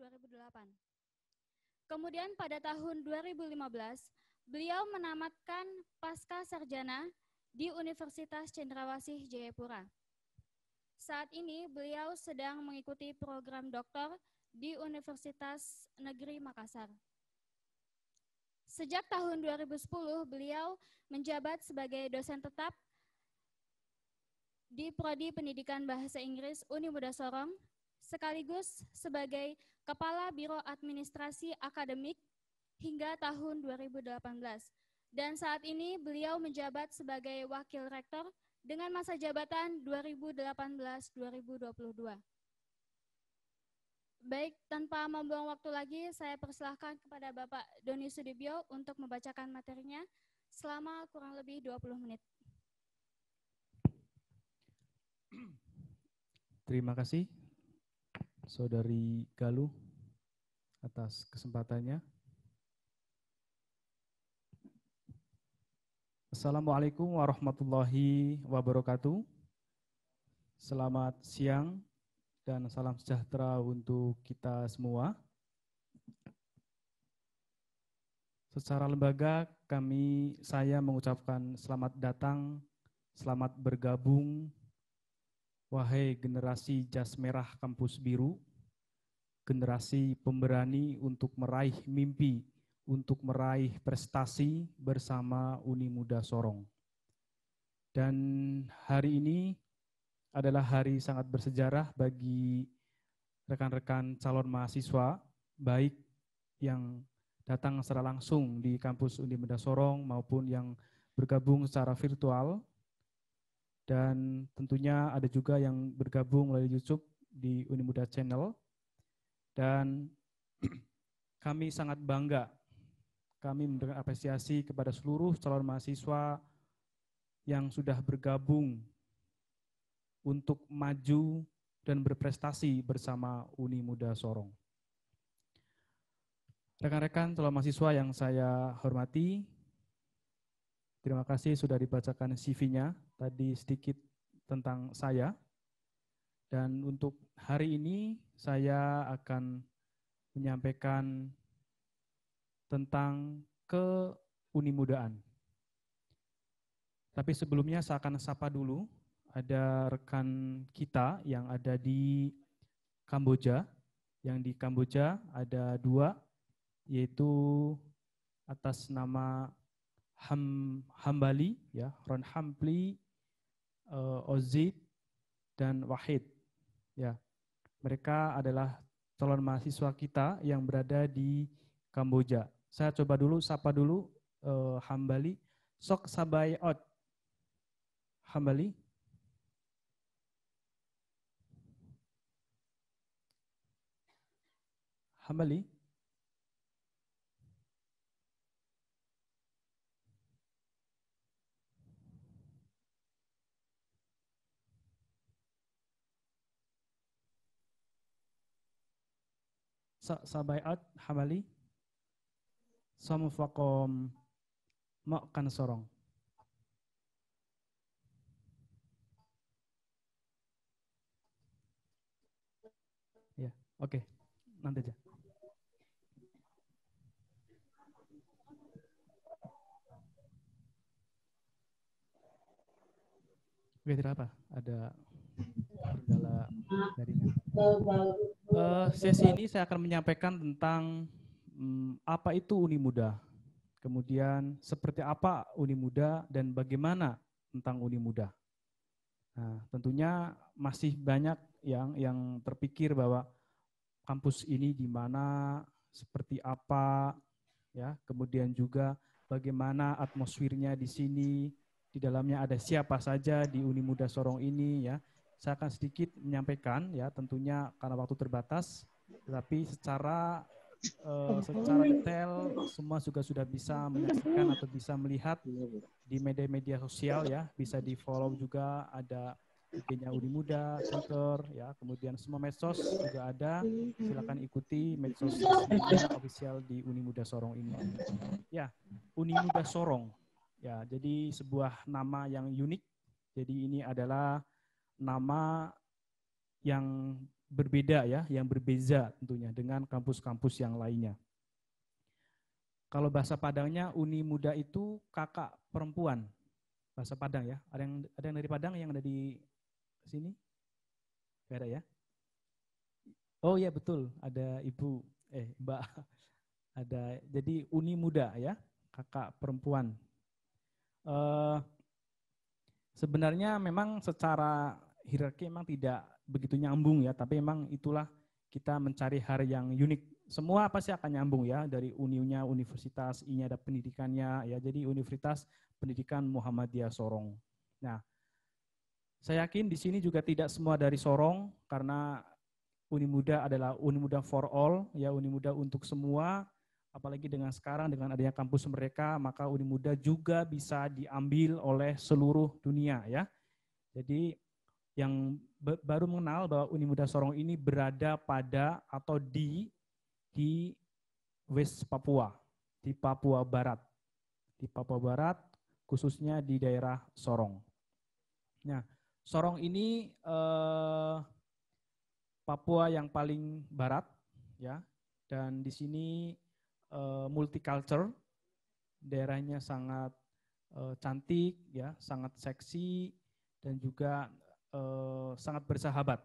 2008. Kemudian pada tahun 2015, beliau menamatkan pasca sarjana di Universitas Cendrawasih Jayapura. Saat ini beliau sedang mengikuti program doktor di Universitas Negeri Makassar. Sejak tahun 2010, beliau menjabat sebagai dosen tetap di Prodi Pendidikan Bahasa Inggris Uni Muda Sorong sekaligus sebagai Kepala Biro Administrasi Akademik hingga tahun 2018. Dan saat ini beliau menjabat sebagai Wakil Rektor dengan masa jabatan 2018-2022. Baik, tanpa membuang waktu lagi, saya persilahkan kepada Bapak Doni Sudibyo untuk membacakan materinya selama kurang lebih 20 menit. Terima kasih Saudari Galuh atas kesempatannya. Assalamualaikum warahmatullahi wabarakatuh. Selamat siang dan salam sejahtera untuk kita semua. Secara lembaga kami saya mengucapkan selamat datang, selamat bergabung wahai generasi jas merah kampus biru generasi pemberani untuk meraih mimpi, untuk meraih prestasi bersama Uni Muda Sorong. Dan hari ini adalah hari sangat bersejarah bagi rekan-rekan calon mahasiswa, baik yang datang secara langsung di kampus Uni Muda Sorong maupun yang bergabung secara virtual. Dan tentunya ada juga yang bergabung melalui YouTube di Uni Muda Channel. Dan kami sangat bangga, kami memberikan apresiasi kepada seluruh calon mahasiswa yang sudah bergabung untuk maju dan berprestasi bersama Uni Muda Sorong. Rekan-rekan calon mahasiswa yang saya hormati, terima kasih sudah dibacakan CV-nya tadi sedikit tentang saya. Dan untuk hari ini saya akan menyampaikan tentang keunimudaan. Tapi sebelumnya saya akan sapa dulu ada rekan kita yang ada di Kamboja. Yang di Kamboja ada dua, yaitu atas nama Ham, Hambali, ya, Ron Hampli, uh, eh, Ozid, dan Wahid. Ya, mereka adalah calon mahasiswa kita yang berada di Kamboja. Saya coba dulu, sapa dulu uh, Hambali. Sok Sabayot. Hambali. Hambali. sabaiat hamali samfakom makan sorong. Ya, oke. Okay. Nanti aja. Oke, tidak apa. Ada jaringan. Uh, sesi ini saya akan menyampaikan tentang um, apa itu Uni Muda, kemudian seperti apa Uni Muda dan bagaimana tentang Uni Muda. Nah, tentunya masih banyak yang yang terpikir bahwa kampus ini di mana, seperti apa, ya, kemudian juga bagaimana atmosfernya di sini, di dalamnya ada siapa saja di Uni Muda Sorong ini ya. Saya akan sedikit menyampaikan ya tentunya karena waktu terbatas, tetapi secara uh, secara detail semua juga sudah bisa menyaksikan atau bisa melihat di media-media sosial ya, bisa di follow juga ada IG-nya Udi Muda, Twitter, ya, kemudian semua medsos juga ada. Silakan ikuti medsos official di Uni Muda Sorong ini. Ya, Uni Muda Sorong. Ya, jadi sebuah nama yang unik. Jadi ini adalah nama yang berbeda ya, yang berbeza tentunya dengan kampus-kampus yang lainnya. Kalau bahasa Padangnya Uni Muda itu kakak perempuan. Bahasa Padang ya. Ada yang ada yang dari Padang yang ada di sini? Gak ada ya? Oh iya betul, ada Ibu eh Mbak ada jadi Uni Muda ya, kakak perempuan. Uh, sebenarnya memang secara hierarki memang tidak begitu nyambung ya, tapi memang itulah kita mencari hari yang unik. Semua pasti akan nyambung ya, dari uniunya universitas, ini ada pendidikannya ya. Jadi Universitas Pendidikan Muhammadiyah Sorong. Nah, saya yakin di sini juga tidak semua dari Sorong karena Uni Muda adalah Uni Muda for all ya, Uni Muda untuk semua. Apalagi dengan sekarang dengan adanya kampus mereka, maka Uni Muda juga bisa diambil oleh seluruh dunia ya. Jadi yang baru mengenal bahwa Uni Muda Sorong ini berada pada atau di di West Papua, di Papua Barat. Di Papua Barat khususnya di daerah Sorong. Nah, Sorong ini eh, Papua yang paling barat ya dan di sini eh, multicultural daerahnya sangat eh, cantik ya, sangat seksi dan juga uh, sangat bersahabat.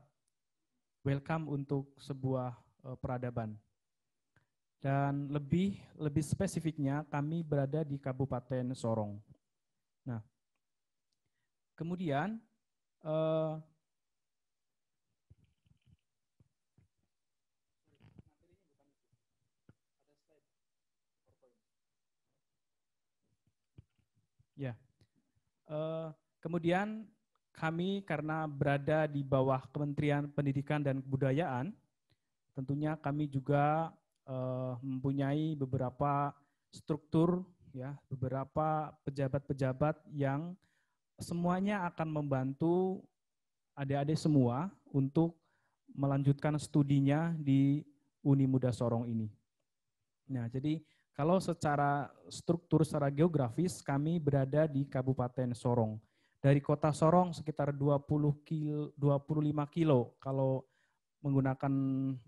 Welcome untuk sebuah uh, peradaban. Dan lebih lebih spesifiknya kami berada di Kabupaten Sorong. Nah, kemudian uh, Ya. Uh, kemudian kami karena berada di bawah Kementerian Pendidikan dan Kebudayaan, tentunya kami juga uh, mempunyai beberapa struktur ya, beberapa pejabat-pejabat yang semuanya akan membantu adik-adik semua untuk melanjutkan studinya di Uni Muda Sorong ini. Nah, jadi kalau secara struktur secara geografis kami berada di Kabupaten Sorong dari kota Sorong sekitar 20 kilo, 25 kilo. Kalau menggunakan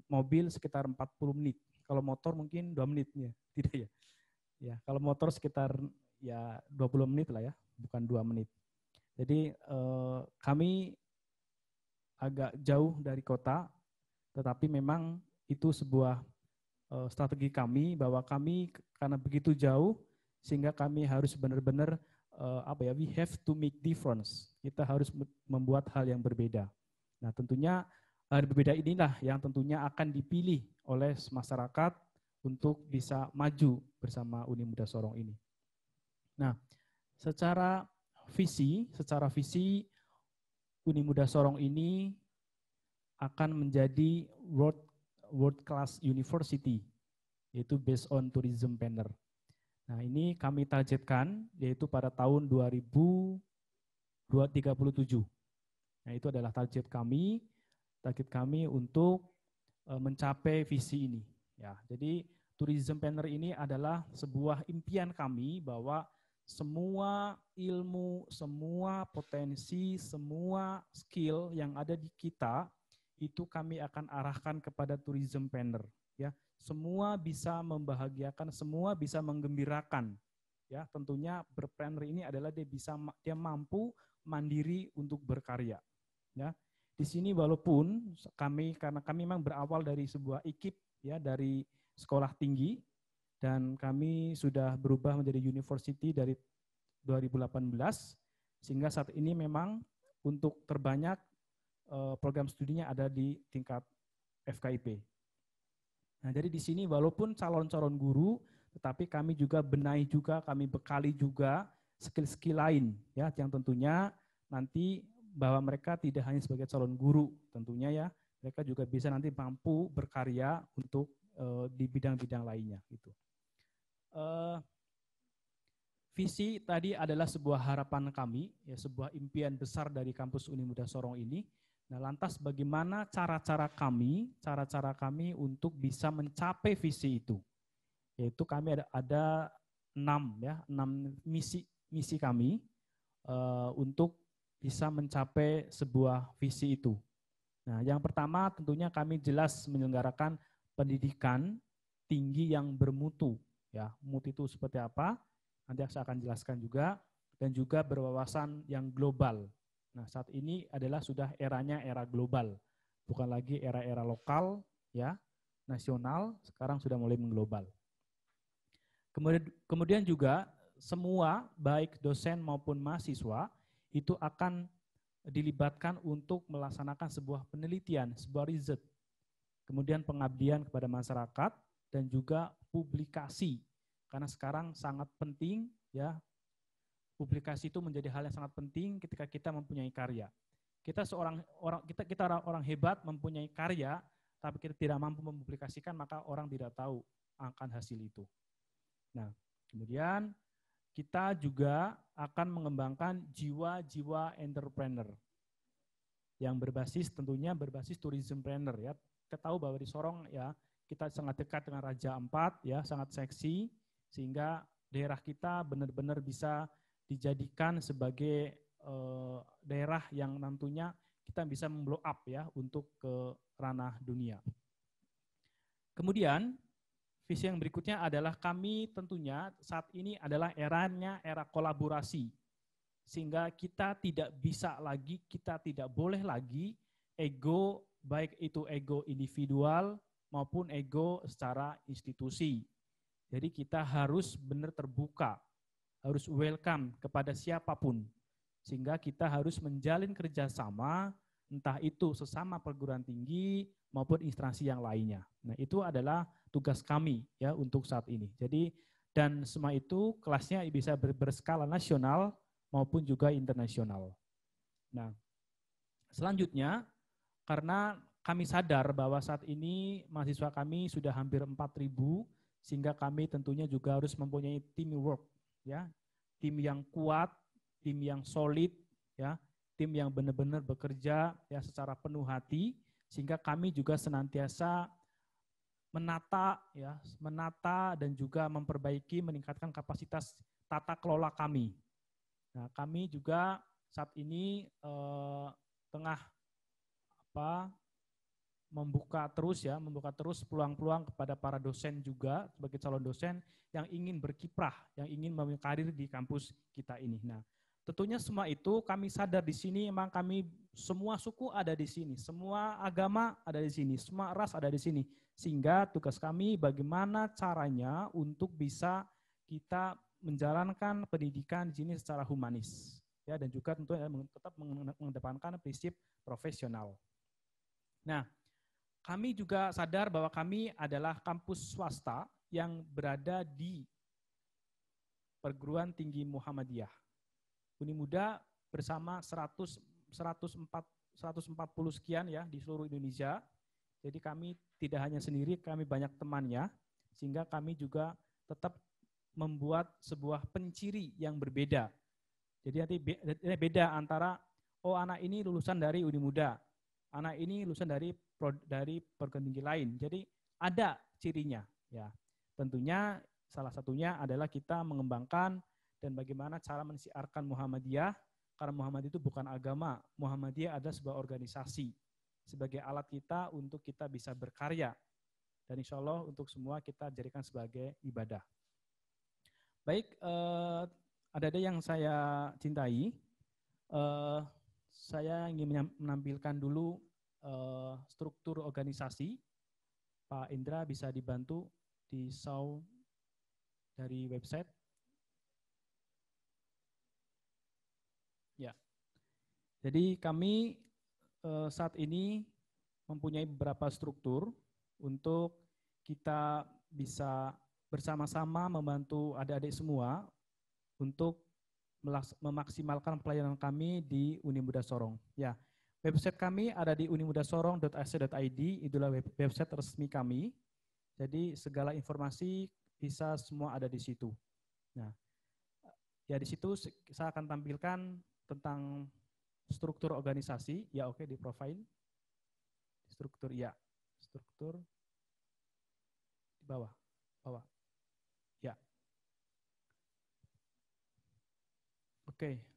mobil sekitar 40 menit. Kalau motor mungkin 2 menit ya, tidak ya. Ya, kalau motor sekitar ya 20 menit lah ya, bukan 2 menit. Jadi eh, kami agak jauh dari kota, tetapi memang itu sebuah eh, strategi kami bahwa kami karena begitu jauh sehingga kami harus benar-benar uh, apa ya we have to make difference. Kita harus membuat hal yang berbeda. Nah, tentunya hal berbeda inilah yang tentunya akan dipilih oleh masyarakat untuk bisa maju bersama Uni Muda Sorong ini. Nah, secara visi, secara visi Uni Muda Sorong ini akan menjadi world world class university yaitu based on tourism banner. Nah, ini kami targetkan yaitu pada tahun 2037. Nah, itu adalah target kami, target kami untuk eh, mencapai visi ini. Ya, jadi tourism planner ini adalah sebuah impian kami bahwa semua ilmu, semua potensi, semua skill yang ada di kita itu kami akan arahkan kepada tourism planner semua bisa membahagiakan, semua bisa menggembirakan. Ya, tentunya berpreneur ini adalah dia bisa dia mampu mandiri untuk berkarya. Ya. Di sini walaupun kami karena kami memang berawal dari sebuah ekip ya dari sekolah tinggi dan kami sudah berubah menjadi university dari 2018 sehingga saat ini memang untuk terbanyak eh, program studinya ada di tingkat FKIP Nah, jadi di sini walaupun calon-calon guru, tetapi kami juga benahi juga, kami bekali juga skill-skill lain ya yang tentunya nanti bahwa mereka tidak hanya sebagai calon guru tentunya ya, mereka juga bisa nanti mampu berkarya untuk uh, di bidang-bidang lainnya itu Uh, eh, visi tadi adalah sebuah harapan kami, ya sebuah impian besar dari kampus Uni Muda Sorong ini Nah, lantas bagaimana cara-cara kami, cara-cara kami untuk bisa mencapai visi itu? Yaitu kami ada ada enam ya, enam misi misi kami uh, untuk bisa mencapai sebuah visi itu. Nah, yang pertama tentunya kami jelas menyelenggarakan pendidikan tinggi yang bermutu. Ya, mutu itu seperti apa? Nanti saya akan jelaskan juga dan juga berwawasan yang global Nah, saat ini adalah sudah eranya era global, bukan lagi era-era lokal ya, nasional, sekarang sudah mulai mengglobal. Kemudian kemudian juga semua baik dosen maupun mahasiswa itu akan dilibatkan untuk melaksanakan sebuah penelitian, sebuah riset. Kemudian pengabdian kepada masyarakat dan juga publikasi. Karena sekarang sangat penting ya publikasi itu menjadi hal yang sangat penting ketika kita mempunyai karya. Kita seorang orang kita kita orang, orang hebat mempunyai karya tapi kita tidak mampu mempublikasikan maka orang tidak tahu akan hasil itu. Nah, kemudian kita juga akan mengembangkan jiwa-jiwa entrepreneur yang berbasis tentunya berbasis tourism planner ya. Kita tahu bahwa di Sorong ya kita sangat dekat dengan Raja Ampat ya, sangat seksi sehingga daerah kita benar-benar bisa dijadikan sebagai eh, daerah yang nantinya kita bisa memblow up ya untuk ke ranah dunia. Kemudian visi yang berikutnya adalah kami tentunya saat ini adalah eranya era kolaborasi. Sehingga kita tidak bisa lagi, kita tidak boleh lagi ego baik itu ego individual maupun ego secara institusi. Jadi kita harus benar terbuka harus welcome kepada siapapun. Sehingga kita harus menjalin kerjasama, entah itu sesama perguruan tinggi maupun instansi yang lainnya. Nah itu adalah tugas kami ya untuk saat ini. Jadi dan semua itu kelasnya bisa ber berskala nasional maupun juga internasional. Nah, selanjutnya karena kami sadar bahwa saat ini mahasiswa kami sudah hampir 4000 sehingga kami tentunya juga harus mempunyai teamwork ya tim yang kuat tim yang solid ya tim yang benar-benar bekerja ya secara penuh hati sehingga kami juga senantiasa menata ya menata dan juga memperbaiki meningkatkan kapasitas tata kelola kami nah kami juga saat ini eh, tengah apa membuka terus ya, membuka terus peluang-peluang kepada para dosen juga sebagai calon dosen yang ingin berkiprah, yang ingin memiliki karir di kampus kita ini. Nah, tentunya semua itu kami sadar di sini memang kami semua suku ada di sini, semua agama ada di sini, semua ras ada di sini. Sehingga tugas kami bagaimana caranya untuk bisa kita menjalankan pendidikan di sini secara humanis ya dan juga tentunya tetap mengedepankan prinsip profesional. Nah, kami juga sadar bahwa kami adalah kampus swasta yang berada di perguruan tinggi Muhammadiyah. Uni Muda bersama 100 104 140 sekian ya di seluruh Indonesia. Jadi kami tidak hanya sendiri, kami banyak temannya sehingga kami juga tetap membuat sebuah penciri yang berbeda. Jadi nanti eh, beda antara oh anak ini lulusan dari Uni Muda, anak ini lulusan dari dari perguruan tinggi lain. Jadi ada cirinya ya. Tentunya salah satunya adalah kita mengembangkan dan bagaimana cara mensiarkan Muhammadiyah karena Muhammadiyah itu bukan agama, Muhammadiyah adalah sebuah organisasi sebagai alat kita untuk kita bisa berkarya. Dan insya Allah untuk semua kita jadikan sebagai ibadah. Baik, eh, ada ada yang saya cintai. Eh, saya ingin menampilkan dulu Eh, struktur organisasi, Pak Indra bisa dibantu di show dari website. Ya, jadi kami eh, saat ini mempunyai beberapa struktur untuk kita bisa bersama-sama membantu adik-adik semua untuk memaksimalkan pelayanan kami di Uni Muda Sorong. Ya, Website kami ada di unimudasorong.ac.id, itulah web website resmi kami. Jadi segala informasi bisa semua ada di situ. Nah, ya di situ saya akan tampilkan tentang struktur organisasi, ya oke di profile. Struktur ya, struktur di bawah, bawah. Ya. Oke. Okay.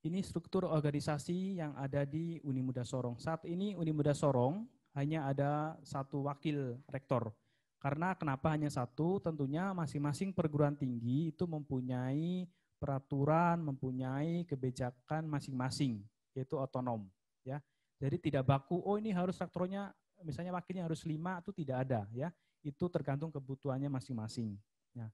Ini struktur organisasi yang ada di Uni Muda Sorong. Saat ini Uni Muda Sorong hanya ada satu wakil rektor. Karena kenapa hanya satu? Tentunya masing-masing perguruan tinggi itu mempunyai peraturan, mempunyai kebijakan masing-masing, yaitu otonom. Ya, jadi tidak baku. Oh ini harus rektornya, misalnya wakilnya harus lima itu tidak ada. Ya, itu tergantung kebutuhannya masing-masing. Ya.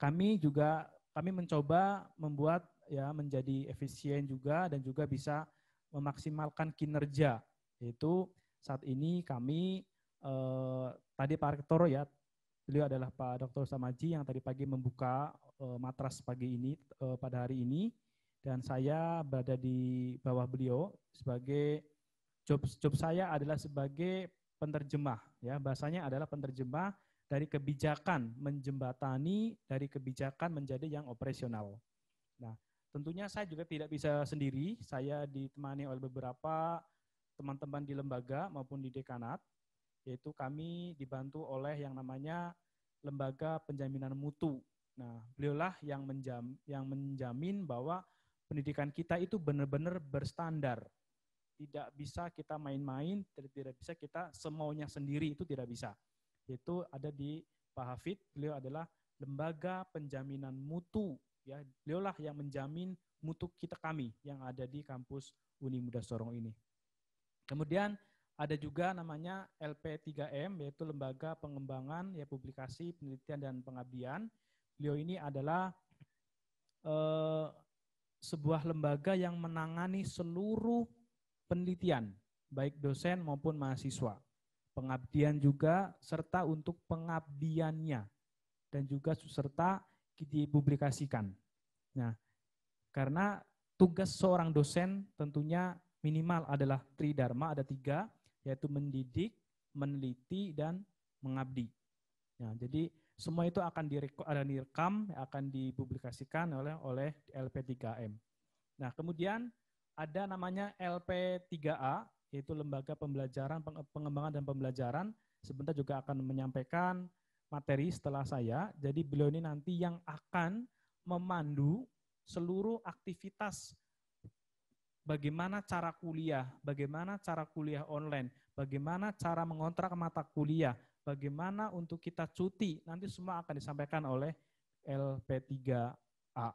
Kami juga kami mencoba membuat ya menjadi efisien juga dan juga bisa memaksimalkan kinerja yaitu saat ini kami eh, tadi Pak Rektor ya beliau adalah Pak Dr. Samaji yang tadi pagi membuka eh, matras pagi ini eh, pada hari ini dan saya berada di bawah beliau sebagai job job saya adalah sebagai penerjemah ya bahasanya adalah penerjemah dari kebijakan menjembatani dari kebijakan menjadi yang operasional. Nah, Tentunya saya juga tidak bisa sendiri, saya ditemani oleh beberapa teman-teman di lembaga maupun di dekanat, yaitu kami dibantu oleh yang namanya lembaga penjaminan mutu. Nah, beliaulah yang menjam, yang menjamin bahwa pendidikan kita itu benar-benar berstandar. Tidak bisa kita main-main, tidak bisa kita semaunya sendiri itu tidak bisa. Itu ada di Pak Hafid, beliau adalah lembaga penjaminan mutu ya beliaulah yang menjamin mutu kita kami yang ada di kampus Uni Muda Sorong ini. Kemudian ada juga namanya LP3M yaitu Lembaga Pengembangan ya Publikasi Penelitian dan Pengabdian. Beliau ini adalah eh, sebuah lembaga yang menangani seluruh penelitian baik dosen maupun mahasiswa. Pengabdian juga serta untuk pengabdiannya dan juga serta dipublikasikan. Nah, karena tugas seorang dosen tentunya minimal adalah tridharma, ada tiga, yaitu mendidik, meneliti, dan mengabdi. Nah, jadi semua itu akan direkam, akan dipublikasikan oleh oleh LP3M. Nah, kemudian ada namanya LP3A, yaitu Lembaga Pembelajaran, Pengembangan dan Pembelajaran. Sebentar juga akan menyampaikan materi setelah saya. Jadi beliau ini nanti yang akan memandu seluruh aktivitas bagaimana cara kuliah, bagaimana cara kuliah online, bagaimana cara mengontrak mata kuliah, bagaimana untuk kita cuti, nanti semua akan disampaikan oleh LP3A.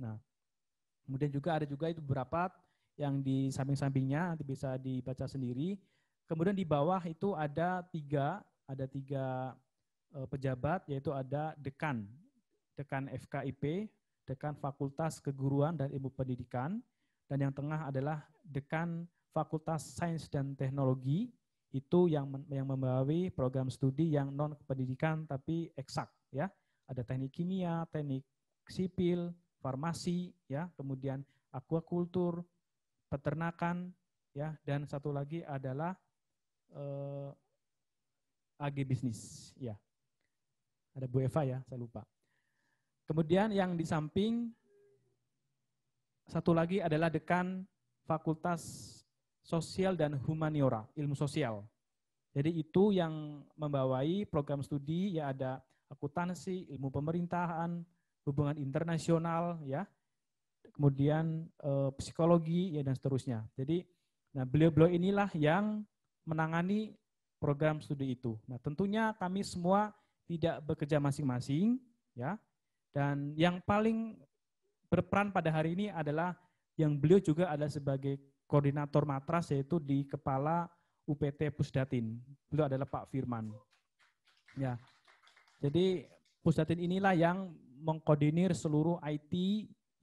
Nah, kemudian juga ada juga itu beberapa yang di samping-sampingnya nanti bisa dibaca sendiri. Kemudian di bawah itu ada tiga, ada tiga Eh, pejabat yaitu ada dekan, dekan FKIP, dekan Fakultas Keguruan dan Ilmu Pendidikan, dan yang tengah adalah dekan Fakultas Sains dan Teknologi itu yang yang membawai program studi yang non pendidikan tapi eksak ya. Ada teknik kimia, teknik sipil, farmasi ya, kemudian aquakultur, peternakan ya dan satu lagi adalah eh, bisnis ya. Ada Bu Eva ya, saya lupa. Kemudian yang di samping satu lagi adalah dekan Fakultas Sosial dan Humaniora, ilmu sosial. Jadi itu yang membawai program studi ya ada akuntansi, ilmu pemerintahan, hubungan internasional ya. Kemudian e, psikologi ya dan seterusnya. Jadi nah beliau-beliau inilah yang menangani program studi itu. Nah, tentunya kami semua tidak bekerja masing-masing, ya. Dan yang paling berperan pada hari ini adalah yang beliau juga ada sebagai koordinator matras yaitu di kepala UPT Pusdatin. Beliau adalah Pak Firman. Ya. Jadi Pusdatin inilah yang mengkoordinir seluruh IT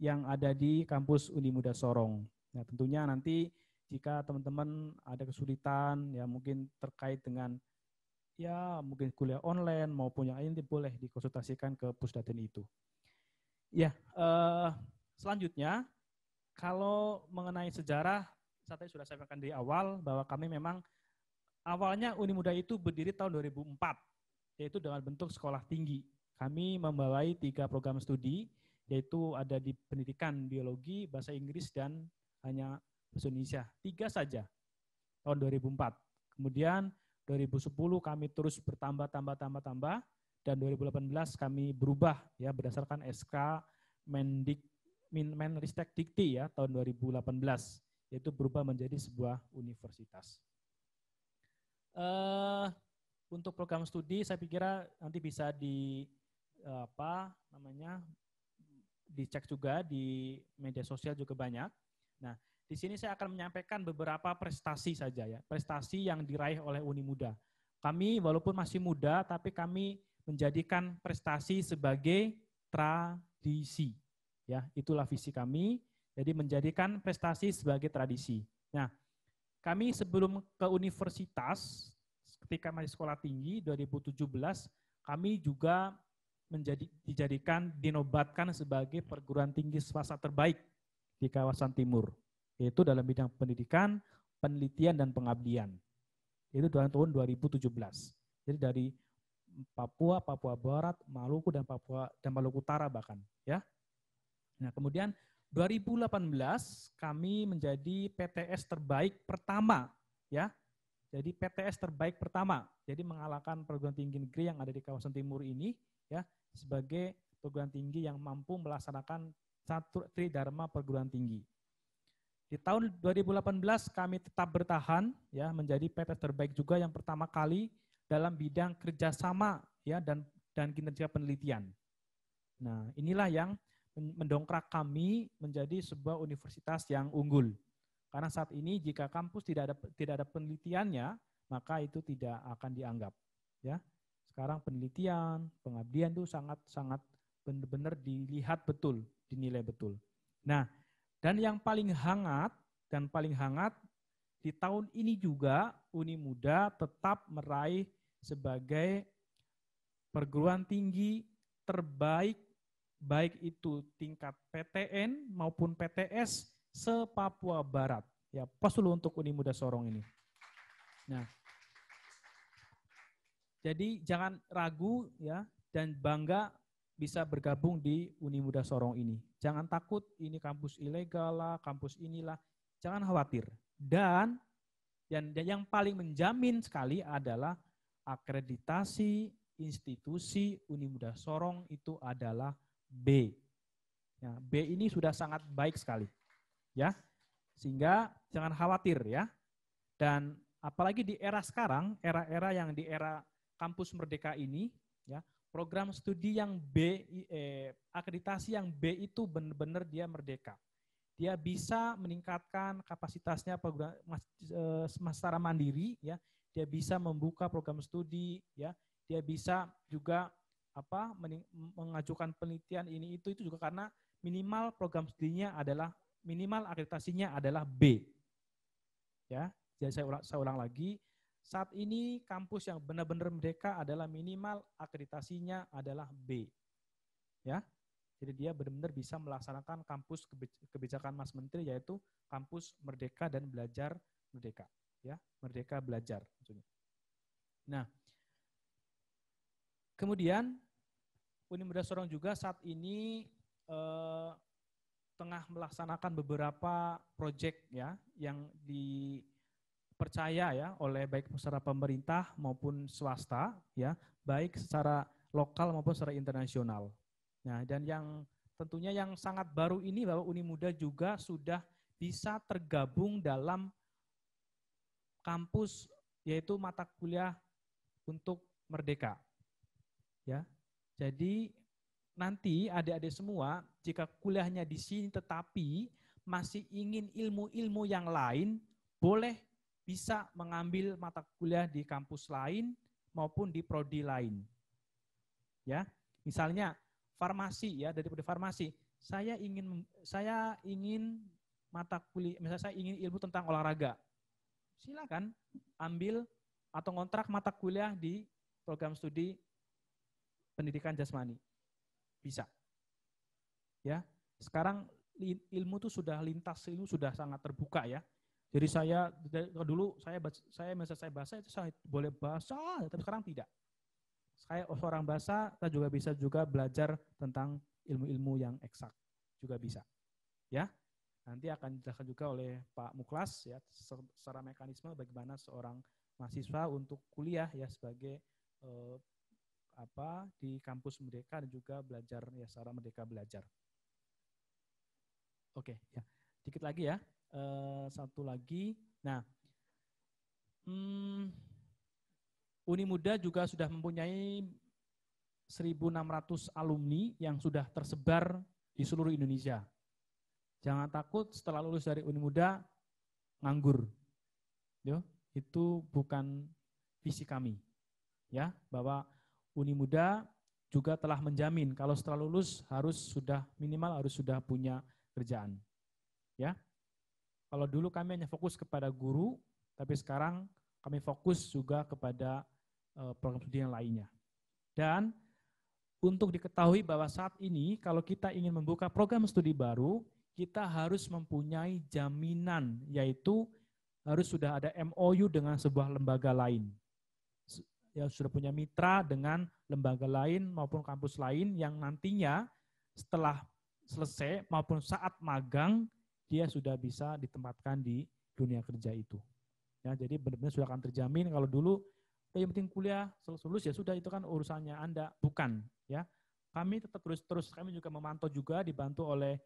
yang ada di kampus Muda Sorong. Ya, tentunya nanti jika teman-teman ada kesulitan ya mungkin terkait dengan ya mungkin kuliah online maupun yang lain boleh dikonsultasikan ke pusdatin itu. Ya, eh, selanjutnya kalau mengenai sejarah, saya tadi sudah sampaikan dari awal bahwa kami memang awalnya Uni Muda itu berdiri tahun 2004, yaitu dengan bentuk sekolah tinggi. Kami membawai tiga program studi, yaitu ada di pendidikan biologi, bahasa Inggris, dan hanya bahasa Indonesia. Tiga saja, tahun 2004. Kemudian 2010 kami terus bertambah, tambah, tambah, tambah, dan 2018 kami berubah ya berdasarkan SK Mendik Menristek Dikti ya tahun 2018 yaitu berubah menjadi sebuah universitas. Uh, untuk program studi saya pikir nanti bisa di uh, apa namanya dicek juga di media sosial juga banyak. Nah, di sini saya akan menyampaikan beberapa prestasi saja ya, prestasi yang diraih oleh Uni Muda. Kami walaupun masih muda, tapi kami menjadikan prestasi sebagai tradisi. Ya, itulah visi kami. Jadi menjadikan prestasi sebagai tradisi. Nah, kami sebelum ke universitas, ketika masih sekolah tinggi 2017, kami juga menjadi dijadikan dinobatkan sebagai perguruan tinggi swasta terbaik di kawasan timur yaitu dalam bidang pendidikan, penelitian dan pengabdian. Itu dalam tahun 2017. Jadi dari Papua, Papua Barat, Maluku dan Papua dan Maluku Utara bahkan, ya. Nah, kemudian 2018 kami menjadi PTS terbaik pertama, ya. Jadi PTS terbaik pertama. Jadi mengalahkan perguruan tinggi negeri yang ada di kawasan timur ini, ya, sebagai perguruan tinggi yang mampu melaksanakan satu tri dharma perguruan tinggi. Di tahun 2018 kami tetap bertahan ya menjadi PPS terbaik juga yang pertama kali dalam bidang kerjasama ya dan dan kinerja penelitian. Nah inilah yang mendongkrak kami menjadi sebuah universitas yang unggul. Karena saat ini jika kampus tidak ada tidak ada penelitiannya maka itu tidak akan dianggap ya. Sekarang penelitian pengabdian itu sangat sangat benar-benar dilihat betul dinilai betul. Nah dan yang paling hangat dan paling hangat di tahun ini juga Uni Muda tetap meraih sebagai perguruan tinggi terbaik baik itu tingkat PTN maupun PTS se-Papua Barat. Ya, pas dulu untuk Uni Muda Sorong ini. Nah, jadi jangan ragu ya dan bangga bisa bergabung di Uni Muda Sorong ini. Jangan takut ini kampus ilegal lah, kampus inilah. Jangan khawatir. Dan dan yang paling menjamin sekali adalah akreditasi institusi Uni Muda Sorong itu adalah B. Ya, B ini sudah sangat baik sekali. Ya. Sehingga jangan khawatir ya. Dan apalagi di era sekarang, era-era yang di era kampus merdeka ini, ya program studi yang B, eh, akreditasi yang B itu benar-benar dia merdeka. Dia bisa meningkatkan kapasitasnya eh, secara mandiri, ya. Dia bisa membuka program studi, ya. Dia bisa juga apa mengajukan penelitian ini itu itu juga karena minimal program studinya adalah minimal akreditasinya adalah B. Ya, jadi saya ulang, saya ulang lagi, saat ini kampus yang benar-benar merdeka adalah minimal akreditasinya adalah B. Ya. Jadi dia benar-benar bisa melaksanakan kampus kebijakan Mas Menteri yaitu kampus merdeka dan belajar merdeka, ya. Merdeka belajar maksudnya. Nah, kemudian Universitas Sorong juga saat ini eh, tengah melaksanakan beberapa proyek ya yang di percaya ya oleh baik secara pemerintah maupun swasta ya, baik secara lokal maupun secara internasional. Nah, dan yang tentunya yang sangat baru ini bahwa Uni Muda juga sudah bisa tergabung dalam kampus yaitu mata kuliah untuk merdeka. Ya. Jadi nanti adik-adik semua jika kuliahnya di sini tetapi masih ingin ilmu-ilmu yang lain boleh bisa mengambil mata kuliah di kampus lain maupun di prodi lain. Ya, misalnya farmasi ya dari prodi farmasi, saya ingin saya ingin mata kuliah, misalnya saya ingin ilmu tentang olahraga. Silakan ambil atau kontrak mata kuliah di program studi pendidikan jasmani. Bisa. Ya. Sekarang ilmu itu sudah lintas ilmu sudah sangat terbuka ya jadi saya dulu saya saya masa saya bahasa itu saya boleh bahasa, tapi sekarang tidak. Saya orang bahasa, kita juga bisa juga belajar tentang ilmu-ilmu yang eksak juga bisa. Ya. Nanti akan dijelaskan juga oleh Pak Muklas ya secara mekanisme bagaimana seorang mahasiswa untuk kuliah ya sebagai eh, apa di kampus merdeka dan juga belajar ya secara merdeka belajar. Oke, ya. Dikit lagi ya. Eh, satu lagi. Nah, hmm, Uni Muda juga sudah mempunyai 1.600 alumni yang sudah tersebar di seluruh Indonesia. Jangan takut setelah lulus dari Uni Muda nganggur. Yo, itu bukan visi kami. Ya, bahwa Uni Muda juga telah menjamin kalau setelah lulus harus sudah minimal harus sudah punya kerjaan. Ya. Kalau dulu kami hanya fokus kepada guru, tapi sekarang kami fokus juga kepada eh, program studi yang lainnya. Dan untuk diketahui bahwa saat ini kalau kita ingin membuka program studi baru, kita harus mempunyai jaminan, yaitu harus sudah ada MOU dengan sebuah lembaga lain. Ya, sudah punya mitra dengan lembaga lain maupun kampus lain yang nantinya setelah selesai maupun saat magang dia sudah bisa ditempatkan di dunia kerja itu. Ya, jadi benar-benar sudah akan terjamin kalau dulu oh, yang penting kuliah lulus, lulus ya sudah itu kan urusannya Anda, bukan ya. Kami tetap terus terus kami juga memantau juga dibantu oleh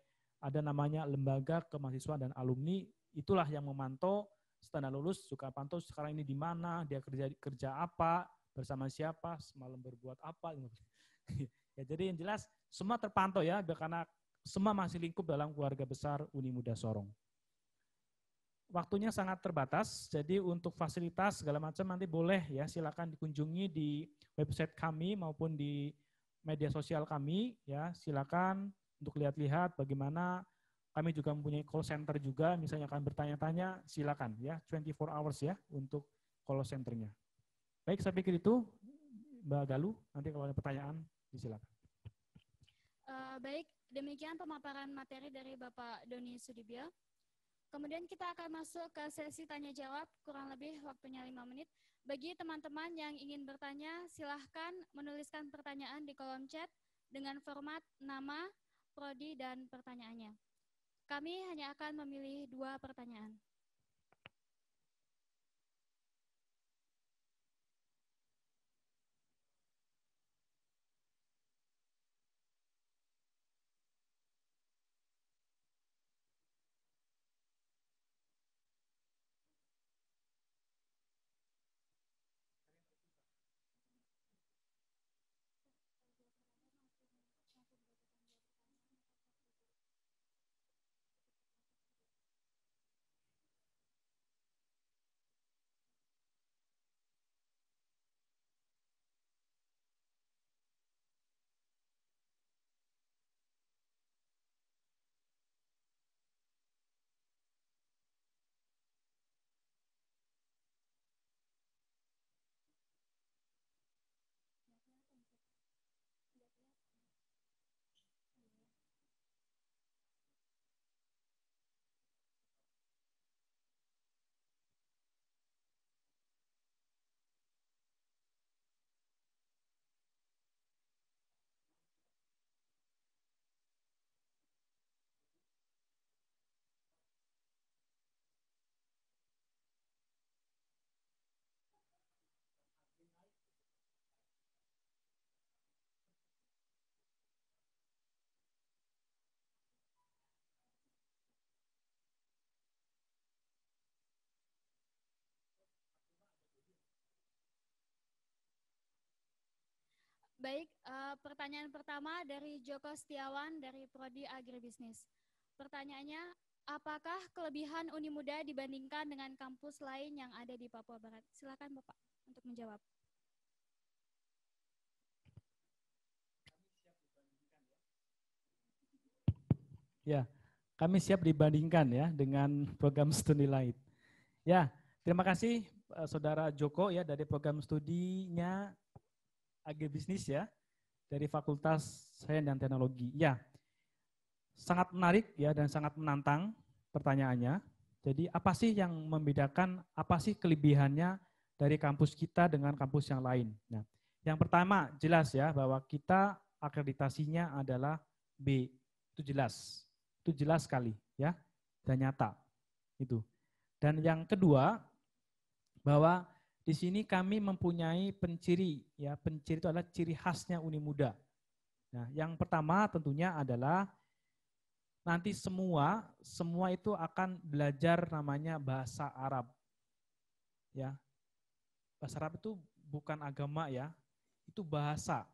ada namanya lembaga kemahasiswaan dan alumni itulah yang memantau standar lulus suka pantau sekarang ini di mana dia kerja kerja apa bersama siapa semalam berbuat apa gitu. ya jadi yang jelas semua terpantau ya karena semua masih lingkup dalam keluarga besar Uni Muda Sorong. Waktunya sangat terbatas, jadi untuk fasilitas segala macam nanti boleh ya silakan dikunjungi di website kami maupun di media sosial kami ya silakan untuk lihat-lihat bagaimana kami juga mempunyai call center juga misalnya akan bertanya-tanya silakan ya 24 hours ya untuk call centernya. Baik saya pikir itu Mbak Galuh nanti kalau ada pertanyaan disilakan. Uh, baik Demikian pemaparan materi dari Bapak Doni Sudibyo. Kemudian kita akan masuk ke sesi tanya jawab, kurang lebih waktunya 5 menit. Bagi teman-teman yang ingin bertanya, silahkan menuliskan pertanyaan di kolom chat dengan format nama, prodi, dan pertanyaannya. Kami hanya akan memilih dua pertanyaan. Baik, uh, pertanyaan pertama dari Joko Setiawan dari Prodi Agribisnis. Pertanyaannya, apakah kelebihan Uni Muda dibandingkan dengan kampus lain yang ada di Papua Barat? Silakan Bapak untuk menjawab. Ya, kami siap dibandingkan ya dengan program studi lain. Ya, terima kasih eh, Saudara Joko ya dari program studinya agribisnis ya dari Fakultas Sains dan Teknologi. Ya, sangat menarik ya dan sangat menantang pertanyaannya. Jadi apa sih yang membedakan, apa sih kelebihannya dari kampus kita dengan kampus yang lain? Nah, yang pertama jelas ya bahwa kita akreditasinya adalah B. Itu jelas. Itu jelas sekali ya dan nyata. Itu. Dan yang kedua bahwa di sini kami mempunyai penciri, ya penciri itu adalah ciri khasnya Uni Muda. Nah, yang pertama tentunya adalah nanti semua semua itu akan belajar namanya bahasa Arab. Ya. Bahasa Arab itu bukan agama ya, itu bahasa.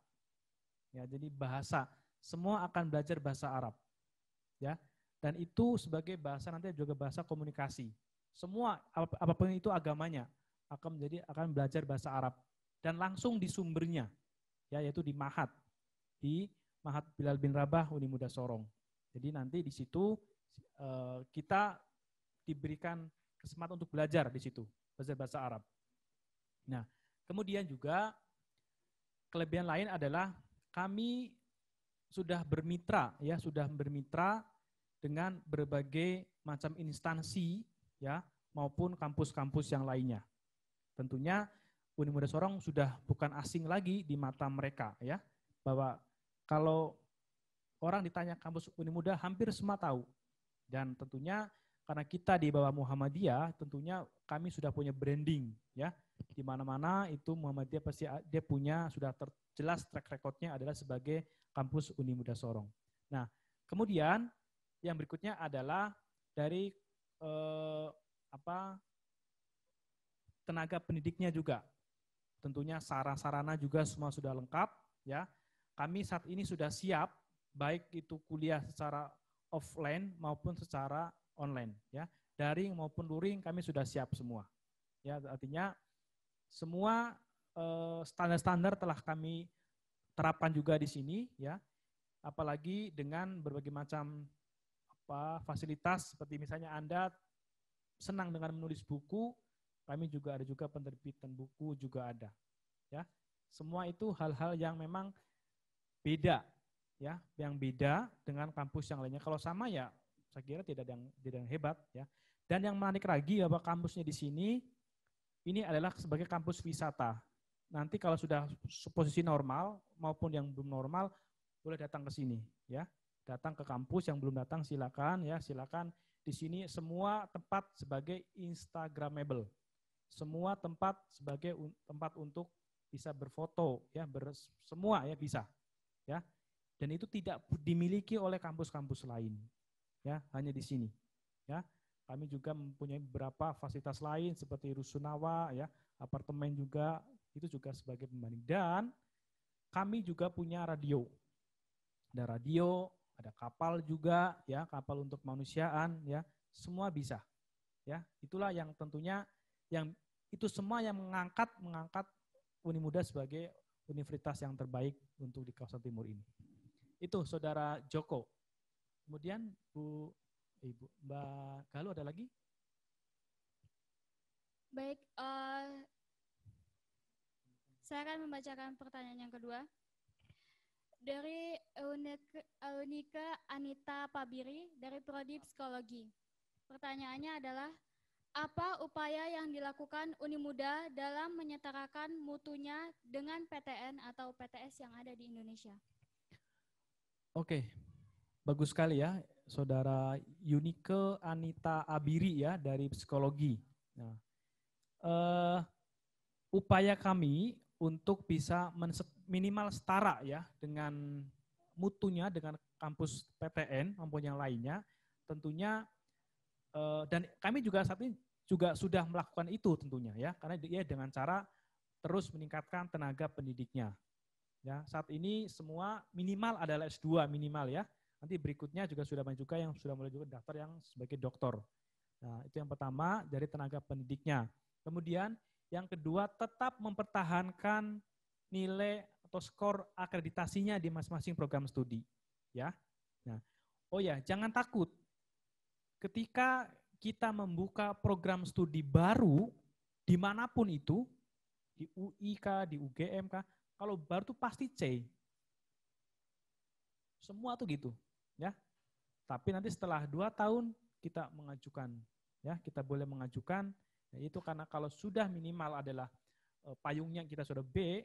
Ya, jadi bahasa. Semua akan belajar bahasa Arab. Ya. Dan itu sebagai bahasa nanti juga bahasa komunikasi. Semua apapun itu agamanya, akan menjadi akan belajar bahasa Arab dan langsung di sumbernya ya yaitu di Mahat di Mahat Bilal bin Rabah Uni Muda Sorong. Jadi nanti di situ eh, kita diberikan kesempatan untuk belajar di situ belajar bahasa Arab. Nah, kemudian juga kelebihan lain adalah kami sudah bermitra ya sudah bermitra dengan berbagai macam instansi ya maupun kampus-kampus yang lainnya. Tentunya Uni Muda Sorong sudah bukan asing lagi di mata mereka ya. Bahwa kalau orang ditanya kampus Uni Muda hampir semua tahu. Dan tentunya karena kita di bawah Muhammadiyah, tentunya kami sudah punya branding ya. Di mana-mana itu Muhammadiyah pasti dia punya sudah terjelas track recordnya adalah sebagai kampus Uni Muda Sorong. Nah, kemudian yang berikutnya adalah dari eh, apa tenaga pendidiknya juga. Tentunya sarana-sarana juga semua sudah lengkap ya. Kami saat ini sudah siap baik itu kuliah secara offline maupun secara online ya. Daring maupun luring kami sudah siap semua. Ya, artinya semua eh, standar-standar uh, telah kami terapkan juga di sini ya. Apalagi dengan berbagai macam apa fasilitas seperti misalnya Anda senang dengan menulis buku, kami juga ada juga penerbitan buku juga ada. Ya. Semua itu hal-hal yang memang beda ya, yang beda dengan kampus yang lainnya. Kalau sama ya saya kira tidak ada yang tidak yang hebat ya. Dan yang menarik lagi bahwa kampusnya di sini ini adalah sebagai kampus wisata. Nanti kalau sudah posisi normal maupun yang belum normal boleh datang ke sini ya. Datang ke kampus yang belum datang silakan ya, silakan di sini semua tempat sebagai instagramable semua tempat sebagai un, tempat untuk bisa berfoto ya ber, semua ya bisa ya dan itu tidak dimiliki oleh kampus-kampus lain ya hanya di sini ya kami juga mempunyai beberapa fasilitas lain seperti rusunawa ya apartemen juga itu juga sebagai pembanding dan kami juga punya radio ada radio ada kapal juga ya kapal untuk manusiaan ya semua bisa ya itulah yang tentunya yang itu semua yang mengangkat mengangkat Uni Muda sebagai universitas yang terbaik untuk di kawasan timur ini. Itu saudara Joko. Kemudian Bu eh, Ibu Mbak Galuh ada lagi? Baik, uh, saya akan membacakan pertanyaan yang kedua. Dari Unika Anita Pabiri dari Prodi Psikologi. Pertanyaannya adalah, apa upaya yang dilakukan Unimuda dalam menyetarakan mutunya dengan PTN atau PTS yang ada di Indonesia? Oke, bagus sekali ya, Saudara Unike Anita Abiri ya dari psikologi. Nah, uh, upaya kami untuk bisa minimal setara ya dengan mutunya dengan kampus PTN maupun yang lainnya tentunya eh, dan kami juga saat ini juga sudah melakukan itu tentunya ya karena dia dengan cara terus meningkatkan tenaga pendidiknya. Ya, saat ini semua minimal adalah S2 minimal ya. Nanti berikutnya juga sudah banyak juga yang sudah mulai juga daftar yang sebagai doktor. Nah, itu yang pertama dari tenaga pendidiknya. Kemudian yang kedua tetap mempertahankan nilai atau skor akreditasinya di masing-masing program studi, ya. Nah, oh ya, jangan takut. Ketika kita membuka program studi baru dimanapun itu, di UIK, di UGM kalau baru tuh pasti C. Semua tuh gitu, ya. Tapi nanti setelah dua tahun kita mengajukan, ya kita boleh mengajukan. Ya, itu karena kalau sudah minimal adalah eh, payungnya kita sudah B,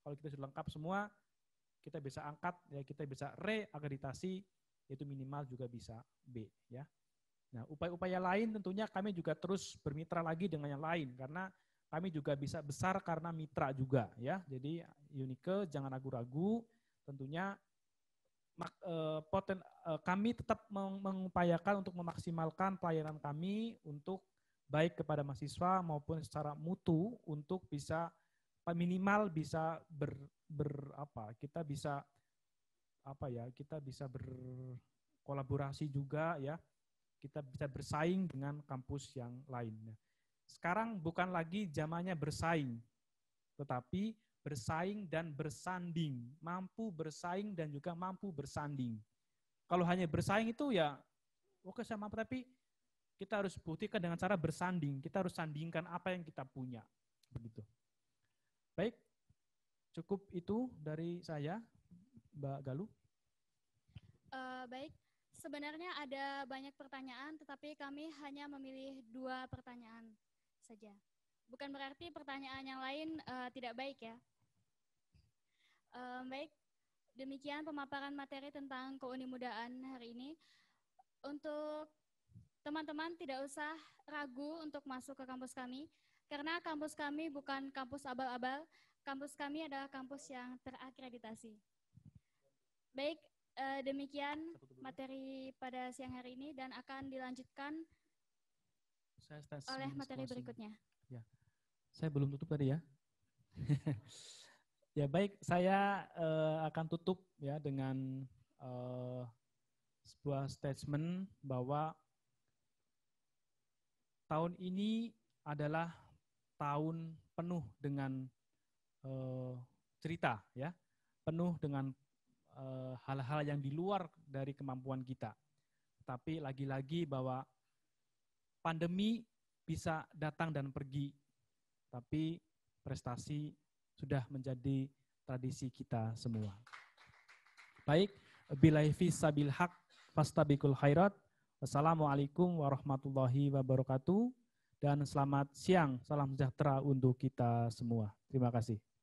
kalau kita sudah lengkap semua, kita bisa angkat, ya kita bisa reakreditasi, itu minimal juga bisa B, ya. Nah, upaya-upaya lain tentunya kami juga terus bermitra lagi dengan yang lain karena kami juga bisa besar karena mitra juga ya. Jadi Unike jangan ragu-ragu tentunya mak, eh, poten, eh, kami tetap mengupayakan untuk memaksimalkan pelayanan kami untuk baik kepada mahasiswa maupun secara mutu untuk bisa minimal bisa ber, ber apa kita bisa apa ya kita bisa berkolaborasi juga ya kita bisa bersaing dengan kampus yang lainnya. Sekarang bukan lagi zamannya bersaing, tetapi bersaing dan bersanding, mampu bersaing dan juga mampu bersanding. Kalau hanya bersaing itu ya oke saya mampu tapi kita harus buktikan dengan cara bersanding, kita harus sandingkan apa yang kita punya. Begitu. Baik. Cukup itu dari saya, Mbak Galuh. Uh, baik, sebenarnya ada banyak pertanyaan, tetapi kami hanya memilih dua pertanyaan saja. Bukan berarti pertanyaan yang lain uh, tidak baik ya. Um, baik, demikian pemaparan materi tentang keunimudaan hari ini. Untuk teman-teman tidak usah ragu untuk masuk ke kampus kami, karena kampus kami bukan kampus abal-abal, kampus kami adalah kampus yang terakreditasi. Baik, uh, demikian materi pada siang hari ini dan akan dilanjutkan saya oleh materi berikutnya. Ya. Saya belum tutup tadi ya. ya baik, saya uh, akan tutup ya dengan uh, sebuah statement bahwa tahun ini adalah tahun penuh dengan uh, cerita ya, penuh dengan Eh, hal-hal e, yang di luar dari kemampuan kita. Tapi lagi-lagi bahwa pandemi bisa datang dan pergi, tapi prestasi sudah menjadi tradisi kita semua. Baik, bilaifi sabil haq fastabikul khairat. Wassalamualaikum warahmatullahi wabarakatuh dan selamat siang. Salam sejahtera untuk kita semua. Terima kasih.